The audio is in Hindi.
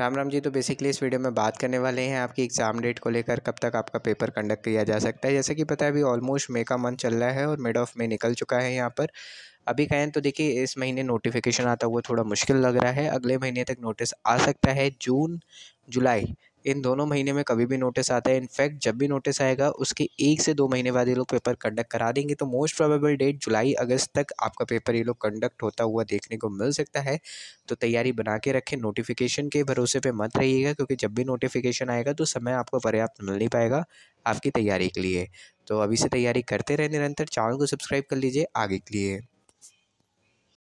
राम राम जी तो बेसिकली इस वीडियो में बात करने वाले हैं आपकी एग्ज़ाम डेट को लेकर कब तक आपका पेपर कंडक्ट किया जा सकता है जैसे कि पता है अभी ऑलमोस्ट मे का मंथ चल रहा है और मिड ऑफ मे निकल चुका है यहाँ पर अभी कहें तो देखिए इस महीने नोटिफिकेशन आता हुआ थोड़ा मुश्किल लग रहा है अगले महीने तक नोटिस आ सकता है जून जुलाई इन दोनों महीने में कभी भी नोटिस आता है इनफैक्ट जब भी नोटिस आएगा उसके एक से दो महीने बाद ये लोग पेपर कंडक्ट करा देंगे तो मोस्ट प्रोबेबल डेट जुलाई अगस्त तक आपका पेपर ये लोग कंडक्ट होता हुआ देखने को मिल सकता है तो तैयारी बना के रखें नोटिफिकेशन के भरोसे पर मत रहिएगा क्योंकि जब भी नोटिफिकेशन आएगा तो समय आपको पर्याप्त मिल नहीं पाएगा आपकी तैयारी के लिए तो अभी से तैयारी करते रहे निरंतर चैनल को सब्सक्राइब कर लीजिए आगे के लिए